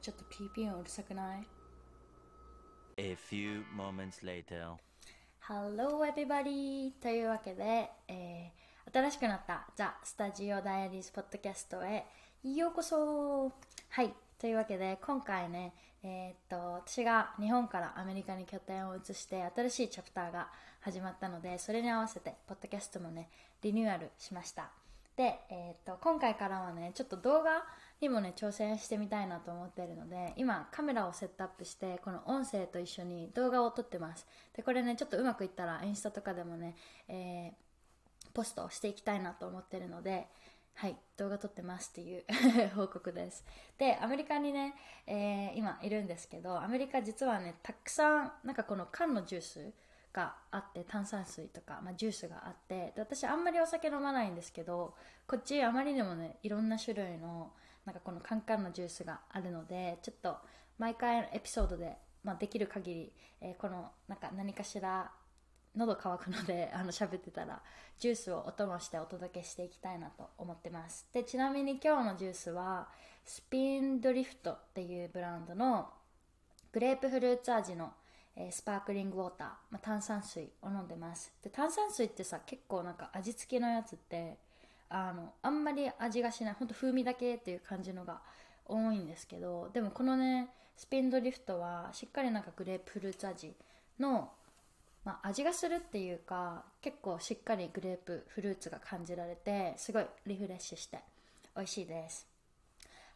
ちょっとピ PPM うるさくない A few moments later Hello everybody! というわけで、えー、新しくなったザ・スタジオダイアリーズポッドキャストへようこそはいというわけで今回ねえー、っと私が日本からアメリカに拠点を移して新しいチャプターが始まったのでそれに合わせてポッドキャストもねリニューアルしましたで、えーと、今回からはねちょっと動画にもね挑戦してみたいなと思ってるので今カメラをセットアップしてこの音声と一緒に動画を撮ってますでこれねちょっとうまくいったらインスタとかでもね、えー、ポストしていきたいなと思ってるのではい動画撮ってますっていう 報告ですでアメリカにね、えー、今いるんですけどアメリカ実はねたくさんなんかこの缶のジュースがあって炭酸水とか、まあ、ジュースがあってで私あんまりお酒飲まないんですけどこっちあまりにもねいろんな種類のなんかこのカンカンのジュースがあるのでちょっと毎回エピソードで、まあ、できる限り、えー、このなんか何かしら喉乾くので あの喋ってたらジュースをお供してお届けしていきたいなと思ってますでちなみに今日のジュースはスピンドリフトっていうブランドのグレープフルーツ味のえー、スパークリングウォーター、まあ、炭酸水を飲んでますで炭酸水ってさ結構なんか味付けのやつってあのあんまり味がしないほんと風味だけっていう感じのが多いんですけどでもこのねスピンドリフトはしっかりなんかグレープフルーツ味の、まあ、味がするっていうか結構しっかりグレープフルーツが感じられてすごいリフレッシュして美味しいです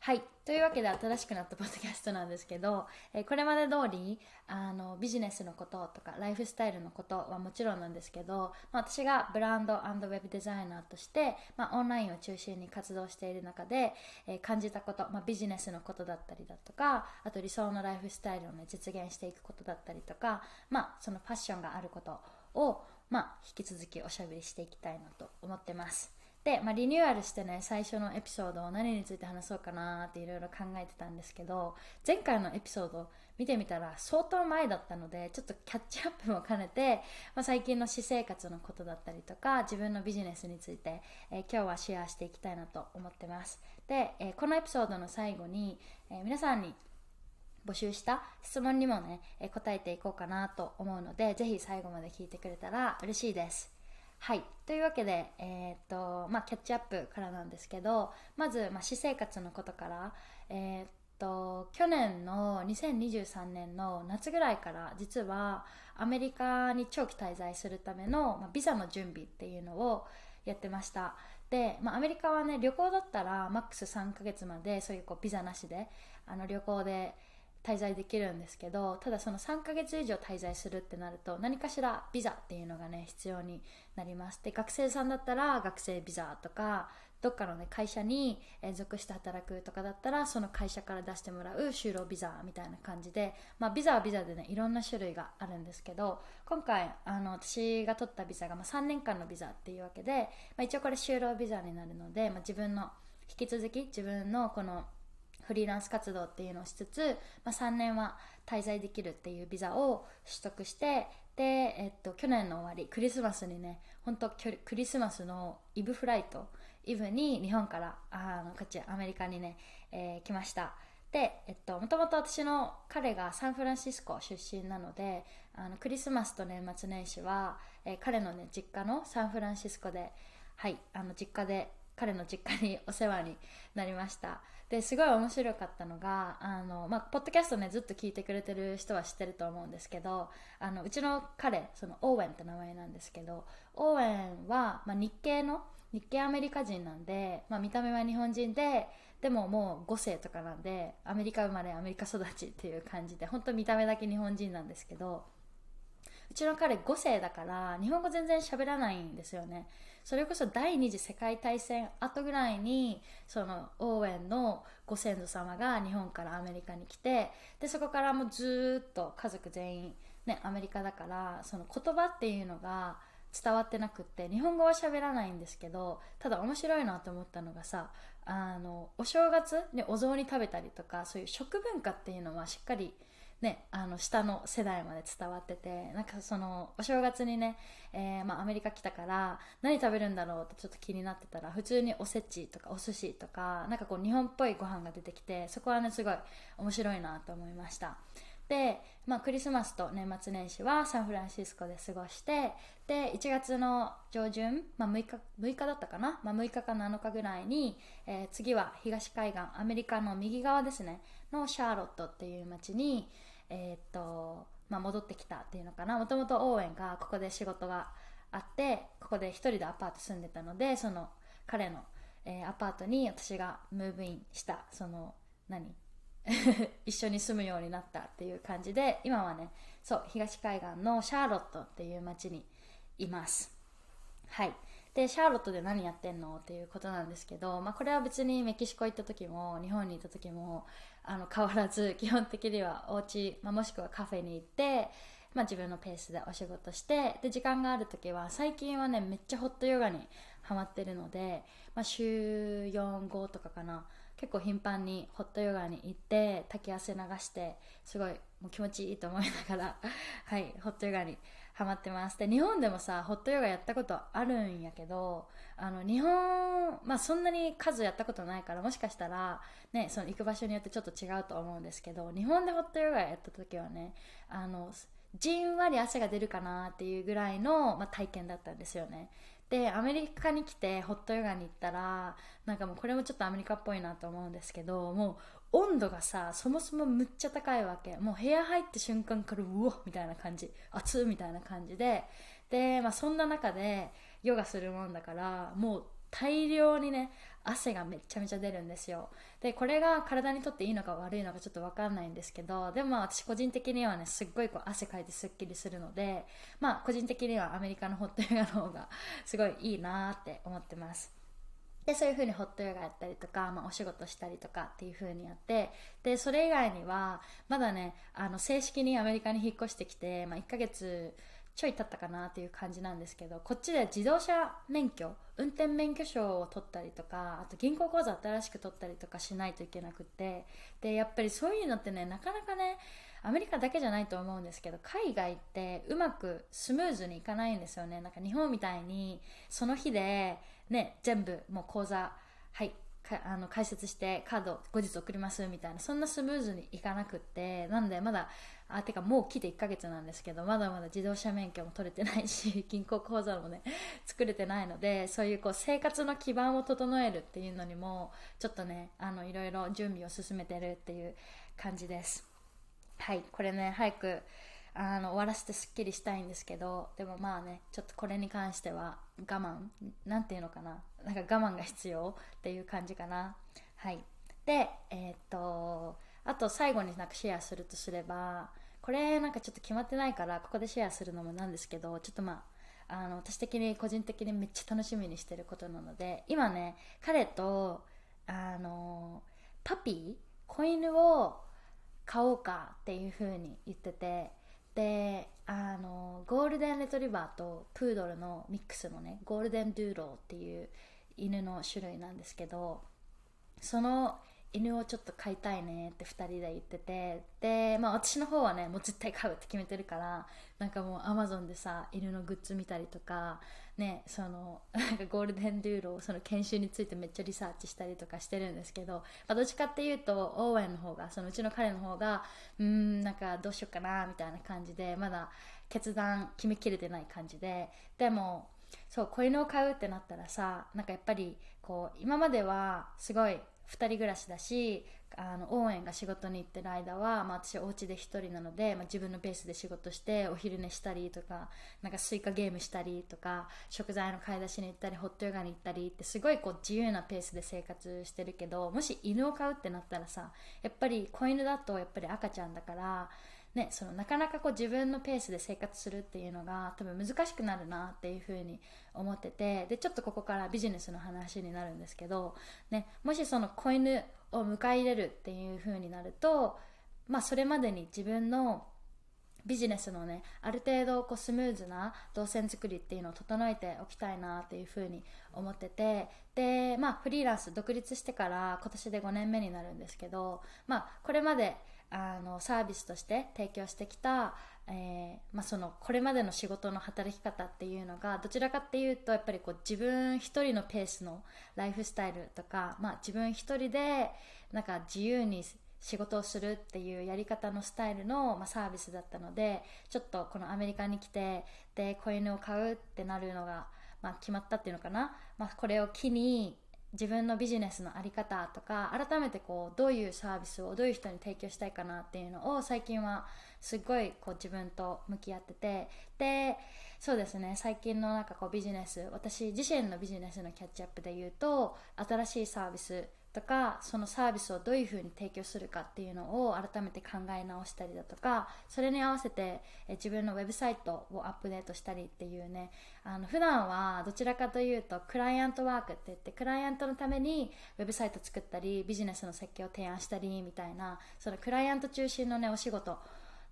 はい。というわけで新しくなったポッドキャストなんですけど、えー、これまで通り、あの、ビジネスのこととか、ライフスタイルのことはもちろんなんですけど、まあ、私がブランドウェブデザイナーとして、まあ、オンラインを中心に活動している中で、えー、感じたこと、まあ、ビジネスのことだったりだとか、あと理想のライフスタイルをね、実現していくことだったりとか、まあ、そのファッションがあることを、まあ、引き続きおしゃべりしていきたいなと思ってます。で、まあ、リニューアルしてね最初のエピソードを何について話そうかなっていろいろ考えてたんですけど前回のエピソード見てみたら相当前だったのでちょっとキャッチアップも兼ねて、まあ、最近の私生活のことだったりとか自分のビジネスについて、えー、今日はシェアしていきたいなと思ってますで、えー、このエピソードの最後に、えー、皆さんに募集した質問にもね、え答えていこうかなと思うのでぜひ最後まで聞いてくれたら嬉しいですはい。というわけで、えー、っと、まあ、キャッチアップからなんですけど、まず、まあ、私生活のことから、えー、っと、去年の2023年の夏ぐらいから、実は、アメリカに長期滞在するための、まあ、ビザの準備っていうのをやってました。で、まあ、アメリカはね、旅行だったら、マックス3ヶ月まで、そういうこう、ビザなしで、あの、旅行で、滞在できるんですけどただその3ヶ月以上滞在するってなると何かしらビザっていうのがね必要になりますで学生さんだったら学生ビザとかどっかのね会社に属して働くとかだったらその会社から出してもらう就労ビザみたいな感じで、まあ、ビザはビザでねいろんな種類があるんですけど今回あの私が取ったビザが、まあ、3年間のビザっていうわけで、まあ、一応これ就労ビザになるので、まあ、自分の引き続き自分のこのフリーランス活動っていうのをしつつ、まあ、3年は滞在できるっていうビザを取得してで、えっと、去年の終わりクリスマスにね本当クリスマスのイブフライトイブに日本からあこっちアメリカにね、えー、来ましたでえっともともと私の彼がサンフランシスコ出身なのであのクリスマスと年末年始は、えー、彼のね実家のサンフランシスコではいあの実家で彼の実家にお世話になりましたですごい面白かったのがあの、まあ、ポッドキャストねずっと聞いてくれてる人は知ってると思うんですけどあのうちの彼そのオーウェンって名前なんですけどオーウェンは、まあ、日系の日系アメリカ人なんで、まあ、見た目は日本人ででももう5世とかなんでアメリカ生まれアメリカ育ちっていう感じで本当見た目だけ日本人なんですけどうちの彼5世だから日本語全然喋らないんですよねそれこそ第二次世界大戦後ぐらいにそのオーウェンのご先祖様が日本からアメリカに来てでそこからもうずっと家族全員、ね、アメリカだからその言葉っていうのが伝わってなくって日本語は喋らないんですけどただ面白いなと思ったのがさあのお正月にお雑煮食べたりとかそういう食文化っていうのはしっかりね、あの下の世代まで伝わっててなんかそのお正月にね、えー、まあ、アメリカ来たから何食べるんだろうってちょっと気になってたら普通におせちとかお寿司とかなんかこう日本っぽいご飯が出てきてそこはねすごい面白いなと思いましたで、まあ、クリスマスと年末年始はサンフランシスコで過ごしてで1月の上旬、まあ、6, 日6日だったかな、まあ、6日か7日ぐらいに、えー、次は東海岸アメリカの右側ですねのシャーロットっていう街にえっ、と、まあ、戻ってきたっていうのかな。もともとオーンがここで仕事があって、ここで1人でアパート住んでたので、その彼の、えー、アパートに私がムーブインした、その、何 一緒に住むようになったっていう感じで、今はね、そう、東海岸のシャーロットっていう街にいます。はい。でシャーロットで何やってんのっていうことなんですけど、まあ、これは別にメキシコ行った時も日本に行った時もあの変わらず基本的にはお家、まあ、もしくはカフェに行って、まあ、自分のペースでお仕事してで時間がある時は最近はねめっちゃホットヨガにハマってるので、まあ、週45とかかな結構頻繁にホットヨガに行って滝汗流してすごいもう気持ちいいと思いながらはいホットヨガにハマってますで日本でもさホットヨガやったことあるんやけどあの日本、まあ、そんなに数やったことないからもしかしたら、ね、その行く場所によってちょっと違うと思うんですけど日本でホットヨガやった時はねあのじんわり汗が出るかなっていうぐらいの、まあ、体験だったんですよねでアメリカに来てホットヨガに行ったらなんかもうこれもちょっとアメリカっぽいなと思うんですけども温度がさそもそもむっちゃ高いわけもう部屋入った瞬間からうわみたいな感じ熱みたいな感じでで、まあ、そんな中でヨガするもんだからもう大量にね汗がめちゃめちゃ出るんですよでこれが体にとっていいのか悪いのかちょっと分かんないんですけどでも私個人的にはねすっごいこう汗かいてすっきりするのでまあ個人的にはアメリカのホットヨガの方がすごいいいなって思ってますでそういうふうにホットヨガやったりとか、まあ、お仕事したりとかっていうふうにやってでそれ以外にはまだねあの正式にアメリカに引っ越してきて、まあ、1ヶ月ちょい経ったかなっていう感じなんですけどこっちで自動車免許運転免許証を取ったりとかあと銀行口座新しく取ったりとかしないといけなくてでやっぱりそういうのってねなかなかねアメリカだけじゃないと思うんですけど海外ってうまくスムーズにいかないんですよねなんか日本みたいにその日で、ね、全部もう口座はいあの解説してカード後日送りますみたいなそんなスムーズにいかなくってなんでまだあてかもう来て1ヶ月なんですけどまだまだ自動車免許も取れてないし 銀行口座もね作れてないのでそういうこう生活の基盤を整えるっていうのにもちょっとねあのいろいろ準備を進めてるっていう感じです。はいこれね早くあの終わらせてすっきりしたいんですけどでもまあねちょっとこれに関しては我慢なんていうのかななんか我慢が必要っていう感じかなはいでえー、っとあと最後になんかシェアするとすればこれなんかちょっと決まってないからここでシェアするのもなんですけどちょっとまああの私的に個人的にめっちゃ楽しみにしてることなので今ね彼とあのパピー子犬を買おうかっていう風に言っててであのゴールデンレトリバーとプードルのミックスのねゴールデンドゥーローっていう犬の種類なんですけどその犬をちょっと飼いたいねって2人で言っててで、まあ、私の方はねもう絶対飼うって決めてるからなんかもうアマゾンでさ犬のグッズ見たりとか,、ね、その なんかゴールデンルールをその研修についてめっちゃリサーチしたりとかしてるんですけど、まあ、どっちかっていうとオーウェンの方がそのうちの彼の方がうんなんかどうしようかなみたいな感じでまだ決断決めきれてない感じででもそう子犬を飼うってなったらさなんかやっぱりこう今まではすごい2人暮らしだしあの応援が仕事に行ってる間は、まあ、私お家で1人なので、まあ、自分のペースで仕事してお昼寝したりとかなんかスイカゲームしたりとか食材の買い出しに行ったりホットヨガに行ったりってすごいこう自由なペースで生活してるけどもし犬を飼うってなったらさやっぱり子犬だとやっぱり赤ちゃんだからね、そのなかなかこう自分のペースで生活するっていうのが多分難しくなるなっていうふうに思っててでちょっとここからビジネスの話になるんですけど、ね、もしその子犬を迎え入れるっていうふうになると、まあ、それまでに自分のビジネスのねある程度こうスムーズな動線作りっていうのを整えておきたいなっていうふうに思っててでまあフリーランス独立してから今年で5年目になるんですけどまあこれまであのサービスとして提供してきた、えー、まあ、そのこれまでの仕事の働き方っていうのがどちらかっていうとやっぱりこう自分一人のペースのライフスタイルとか、まあ、自分一人でなんか自由に仕事をするっていうやり方のスタイルの、まあ、サービスだったのでちょっとこのアメリカに来てで子犬を飼うってなるのが、まあ、決まったっていうのかな、まあ、これを機に自分のビジネスの在り方とか改めてこうどういうサービスをどういう人に提供したいかなっていうのを最近はすごいこう自分と向き合っててでそうですね最近のなんかこうビジネス私自身のビジネスのキャッチアップで言うと新しいサービスとかそのサービスをどういうふうに提供するかっていうのを改めて考え直したりだとかそれに合わせて自分のウェブサイトをアップデートしたりっていうねあの普段はどちらかというとクライアントワークって言ってクライアントのためにウェブサイト作ったりビジネスの設計を提案したりみたいなそのクライアント中心のねお仕事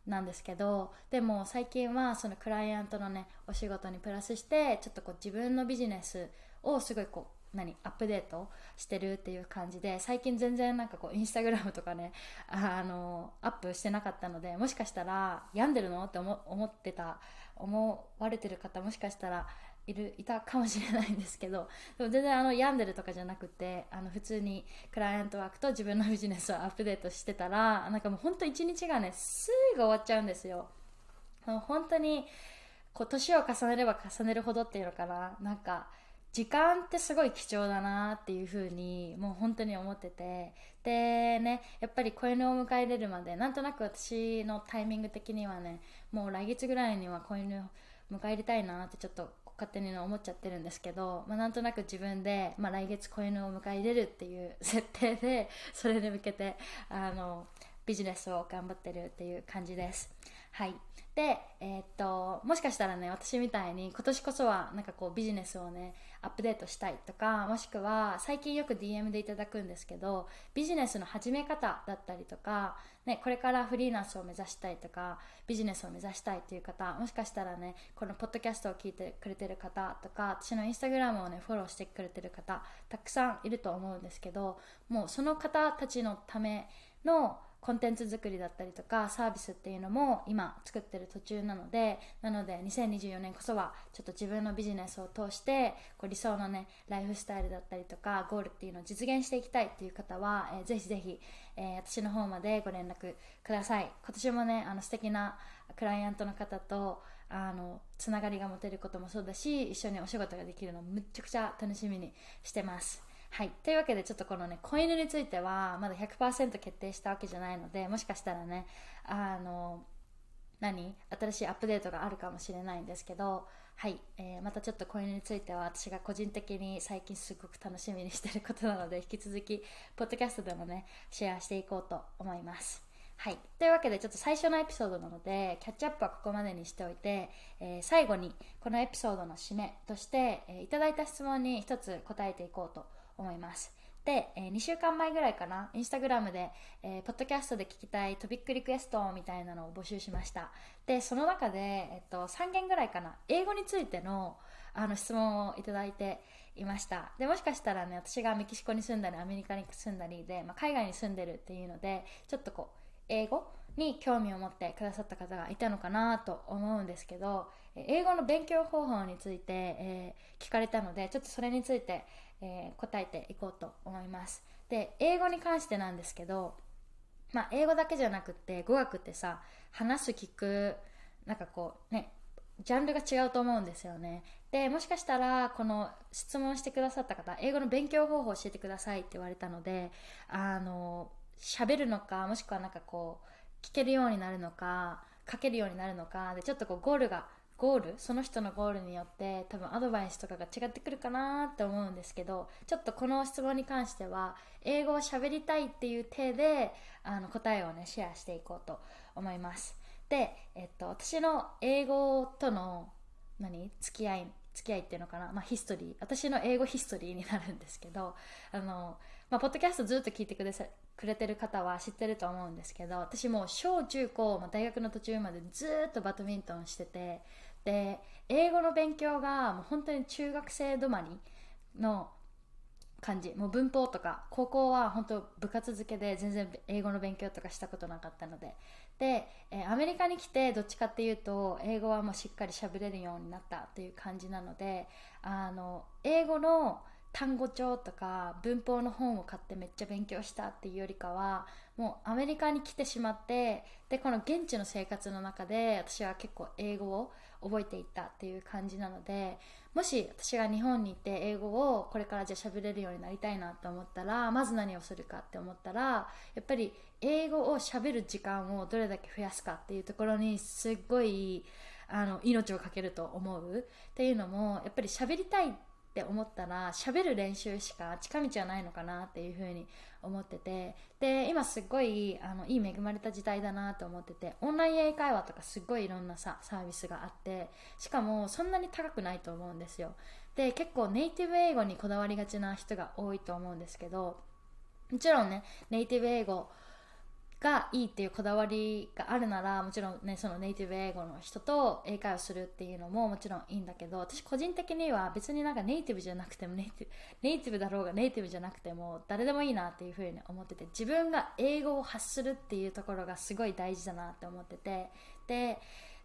なんですけどでも最近はそのクライアントのねお仕事にプラスしてちょっとこう自分のビジネスをすごいこう何アップデートしてるっていう感じで最近全然なんかこうインスタグラムとかね あのアップしてなかったのでもしかしたら病んでるのって思ってた思われてる方もしかしたらいるいたかもしれないんですけどでも全然あの病んでるとかじゃなくてあの普通にクライアントワークと自分のビジネスをアップデートしてたらなんかもうほんと一日がねすぐ終わっちゃうんですよ。本当にこう年を重ねれば重ねるほどっていうのかななんか時間ってすごい貴重だなっていうふうにもう本当に思っててでねやっぱり子犬を迎え入れるまでなんとなく私のタイミング的にはねもう来月ぐらいには子犬を迎え入れたいなってちょっと勝手に思っちゃってるんですけど、まあ、なんとなく自分で、まあ、来月子犬を迎え入れるっていう設定でそれに向けてあのビジネスを頑張ってるっていう感じです。はい。で、えー、っと、もしかしたらね、私みたいに今年こそはなんかこうビジネスをね、アップデートしたいとか、もしくは最近よく DM でいただくんですけど、ビジネスの始め方だったりとか、ね、これからフリーランスを目指したいとか、ビジネスを目指したいっていう方、もしかしたらね、このポッドキャストを聞いてくれてる方とか、私のインスタグラムをね、フォローしてくれてる方、たくさんいると思うんですけど、もうその方たちのための、コンテンツ作りだったりとかサービスっていうのも今作ってる途中なのでなので2024年こそはちょっと自分のビジネスを通してこう理想のねライフスタイルだったりとかゴールっていうのを実現していきたいっていう方は、えー、ぜひぜひ、えー、私の方までご連絡ください今年もねあの素敵なクライアントの方とあのつながりが持てることもそうだし一緒にお仕事ができるのむっちゃくちゃ楽しみにしてますはい。というわけで、ちょっとこのね、子犬については、まだ100%決定したわけじゃないので、もしかしたらね、あの、何新しいアップデートがあるかもしれないんですけど、はい。えー、またちょっと子犬については、私が個人的に最近すごく楽しみにしてることなので、引き続き、ポッドキャストでもね、シェアしていこうと思います。はい。というわけで、ちょっと最初のエピソードなので、キャッチアップはここまでにしておいて、えー、最後に、このエピソードの締めとして、えー、いただいた質問に一つ答えていこうと思います。で、えー、2週間前ぐらいかな、インスタグラムで、えー、ポッドキャストで聞きたいトピックリクエストみたいなのを募集しました。で、その中で、えっと、3件ぐらいかな、英語についての、あの、質問をいただいていました。で、もしかしたらね、私がメキシコに住んだり、アメリカに住んだりで、まあ、海外に住んでるっていうので、ちょっとこう、英語に興味を持ってくださった方がいたのかなと思うんですけど、英語の勉強方法について、えー、聞かれたのでちょっとそれについて、えー、答えていこうと思いますで英語に関してなんですけど、まあ、英語だけじゃなくて語学ってさ話す聞くなんかこうねジャンルが違うと思うんですよねでもしかしたらこの質問してくださった方英語の勉強方法を教えてくださいって言われたのであの喋るのかもしくはなんかこう聞けるようになるのか書けるようになるのかでちょっとこうゴールがゴールその人のゴールによって多分アドバイスとかが違ってくるかなって思うんですけどちょっとこの質問に関しては英語を喋りたいっていう体であの答えをねシェアしていこうと思いますで、えっと、私の英語との何付き合い付き合いっていうのかな、まあ、ヒストリー私の英語ヒストリーになるんですけどあの、まあ、ポッドキャストずっと聞いてくださくれてる方は知ってると思うんですけど私もう小中高、まあ、大学の途中までずっとバドミントンしててで英語の勉強がもう本当に中学生止まりの感じもう文法とか高校は本当部活付けで全然英語の勉強とかしたことなかったのでで、えアメリカに来てどっちかっていうと英語はもうしっかり喋れるようになったという感じなのであの英語の単語帳とか文法の本を買ってめっちゃ勉強したっていうよりかはもうアメリカに来てしまってでこの現地の生活の中で私は結構英語を覚えていったっていう感じなのでもし私が日本に行って英語をこれからじゃあ喋れるようになりたいなと思ったらまず何をするかって思ったらやっぱり英語を喋る時間をどれだけ増やすかっていうところにすっごいあの命を懸けると思うっていうのもやっぱり喋りたいってって思ったら喋る練習しか近道はないのかなっていうふうに思っててで今すっごいあのいい恵まれた時代だなと思っててオンライン英会話とかすっごいいろんなさサービスがあってしかもそんなに高くないと思うんですよで結構ネイティブ英語にこだわりがちな人が多いと思うんですけどもちろんねネイティブ英語がいいっていうこだわりがあるならもちろんねそのネイティブ英語の人と英会話するっていうのももちろんいいんだけど私個人的には別になんかネイティブじゃなくてもネイティブネイティブだろうがネイティブじゃなくても誰でもいいなっていうふうに思ってて自分が英語を発するっていうところがすごい大事だなって思っててで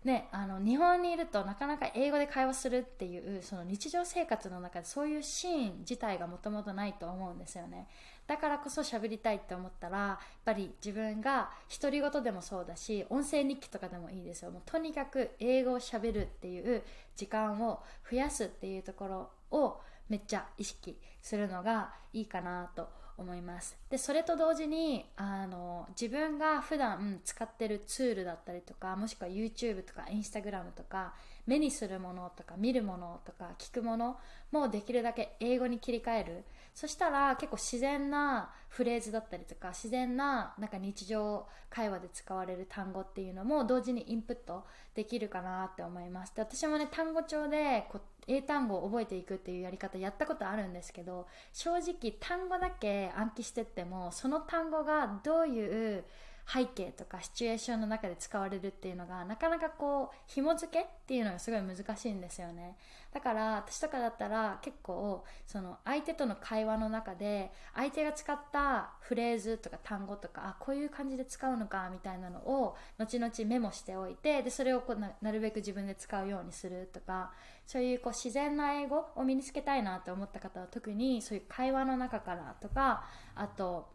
ね、あの日本にいるとなかなか英語で会話するっていうその日常生活の中でそういうシーン自体がもともとないと思うんですよねだからこそ喋りたいって思ったらやっぱり自分が独り言でもそうだし音声日記とかでもいいですよもうとにかく英語をしゃべるっていう時間を増やすっていうところをめっちゃ意識するのがいいかなと思いますでそれと同時にあの自分が普段使ってるツールだったりとかもしくは YouTube とか Instagram とか目にするものとか見るものとか聞くものもできるだけ英語に切り替えるそしたら結構自然なフレーズだったりとか自然ななんか日常会話で使われる単語っていうのも同時にインプットできるかなって思いますで私もね単語帳でこう英単語を覚えていくっていうやり方やったことあるんですけど正直単語だけ暗記してってもその単語がどういう背景とかシチュエーションの中で使われるっていうのがなかなかこう紐付けっていうのがすごい難しいんですよねだから私とかだったら結構その相手との会話の中で相手が使ったフレーズとか単語とかあこういう感じで使うのかみたいなのを後々メモしておいてでそれをこうなるべく自分で使うようにするとかそういうこう自然な英語を身につけたいなと思った方は特にそういう会話の中からとかあと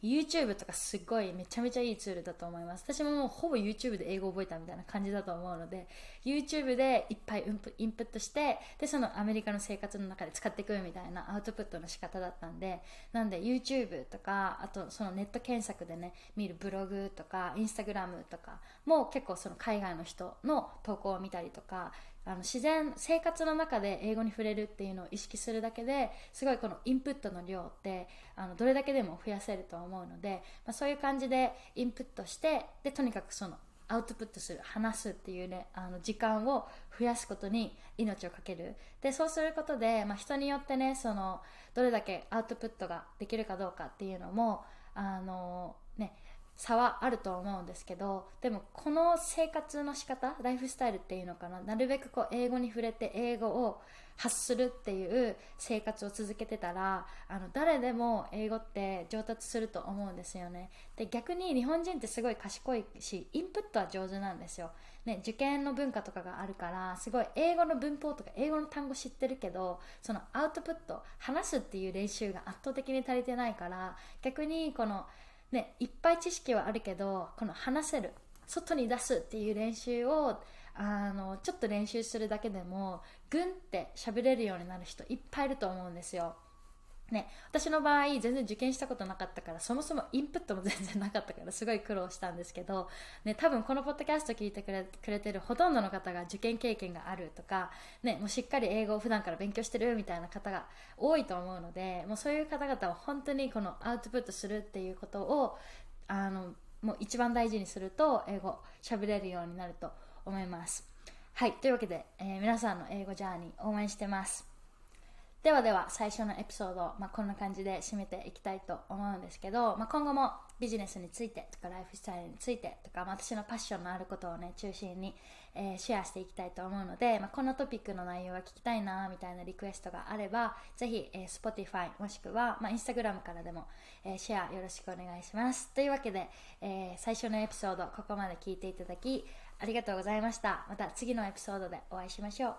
YouTube とかすごいめちゃめちゃいいツールだと思います私ももうほぼ YouTube で英語を覚えたみたいな感じだと思うので YouTube でいっぱいインプットしてでそのアメリカの生活の中で使っていくみたいなアウトプットの仕方だったんでなんで YouTube とかあとそのネット検索でね見るブログとか Instagram とかも結構その海外の人の投稿を見たりとかあの自然生活の中で英語に触れるっていうのを意識するだけですごいこのインプットの量ってあのどれだけでも増やせると思うので、まあ、そういう感じでインプットしてでとにかくそのアウトプットする話すっていうねあの時間を増やすことに命をかけるでそうすることで、まあ、人によってねそのどれだけアウトプットができるかどうかっていうのもあのね差はあると思うんですけどでもこの生活の仕方ライフスタイルっていうのかななるべくこう英語に触れて英語を発するっていう生活を続けてたらあの誰でも英語って上達すると思うんですよねで逆に日本人ってすごい賢いしインプットは上手なんですよ、ね、受験の文化とかがあるからすごい英語の文法とか英語の単語知ってるけどそのアウトプット話すっていう練習が圧倒的に足りてないから逆にこのね、いっぱい知識はあるけどこの話せる外に出すっていう練習をあのちょっと練習するだけでもグンって喋れるようになる人いっぱいいると思うんですよね、私の場合全然受験したことなかったからそもそもインプットも全然なかったからすごい苦労したんですけど、ね、多分このポッドキャスト聞いてくれくれてるほとんどの方が受験経験があるとか、ね、もうしっかり英語を普段から勉強してるみたいな方が多いと思うのでもうそういう方々は本当にこのアウトプットするっていうことをあのもう一番大事にすると英語喋れるようになると思います。はいというわけで、えー、皆さんの英語ジャーニー応援してます。ではでは最初のエピソードを、まあ、こんな感じで締めていきたいと思うんですけど、まあ、今後もビジネスについてとかライフスタイルについてとか、まあ、私のパッションのあることをね中心に、えー、シェアしていきたいと思うので、まあ、このトピックの内容が聞きたいなみたいなリクエストがあればぜひ、えー、Spotify もしくは、まあ、Instagram からでも、えー、シェアよろしくお願いしますというわけで、えー、最初のエピソードここまで聞いていただきありがとうございましたまた次のエピソードでお会いしましょう